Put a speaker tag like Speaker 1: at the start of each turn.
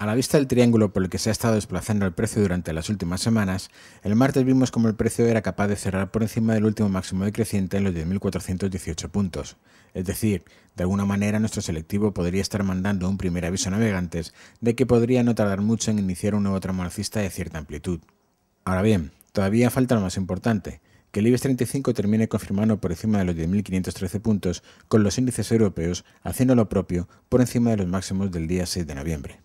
Speaker 1: A la vista del triángulo por el que se ha estado desplazando el precio durante las últimas semanas, el martes vimos como el precio era capaz de cerrar por encima del último máximo decreciente en los 10.418 puntos. Es decir, de alguna manera nuestro selectivo podría estar mandando un primer aviso a navegantes de que podría no tardar mucho en iniciar un nuevo tramo de cierta amplitud. Ahora bien, todavía falta lo más importante, que el IBEX 35 termine confirmando por encima de los 10.513 puntos con los índices europeos haciendo lo propio por encima de los máximos del día 6 de noviembre.